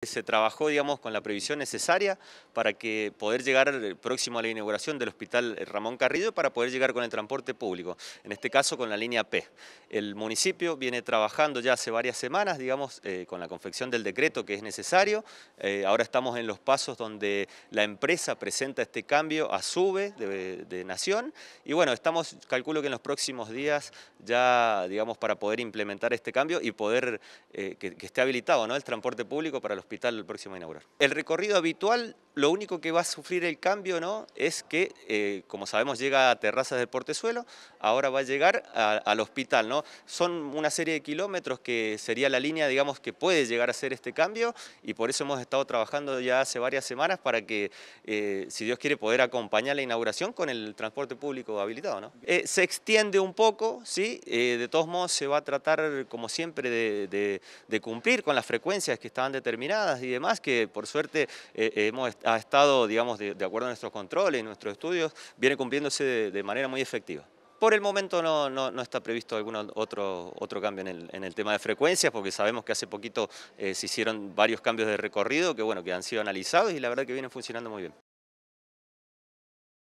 Se trabajó, digamos, con la previsión necesaria para que poder llegar eh, próximo a la inauguración del Hospital eh, Ramón Carrillo para poder llegar con el transporte público, en este caso con la línea P. El municipio viene trabajando ya hace varias semanas, digamos, eh, con la confección del decreto que es necesario. ahora estamos en los pasos donde la empresa presenta este cambio a SUBE de, Nación y bueno, estamos, calculo que en los próximos días ya, digamos, para poder implementar este cambio y poder que, esté habilitado ¿no? el transporte público para los hospital próximo a inaugurar. El recorrido habitual lo único que va a sufrir el cambio ¿no? es que, eh, como sabemos, llega a terrazas del portezuelo, ahora va a llegar al hospital. ¿no? Son una serie de kilómetros que sería la línea digamos, que puede llegar a hacer este cambio y por eso hemos estado trabajando ya hace varias semanas para que, eh, si Dios quiere, poder acompañar la inauguración con el transporte público habilitado. Eh, se extiende un poco, ¿sí? de todos modos se va a tratar, como siempre, de, de, cumplir con las frecuencias que estaban determinadas y demás, que por suerte hemos ha estado, digamos, de, acuerdo a nuestros controles, y nuestros estudios, viene cumpliéndose de, manera muy efectiva. Por el momento no, no, está previsto algún otro, otro cambio en el, tema de frecuencias, porque sabemos que hace poquito eh, se hicieron varios cambios de recorrido que, bueno, que han sido analizados y la verdad que vienen funcionando muy bien.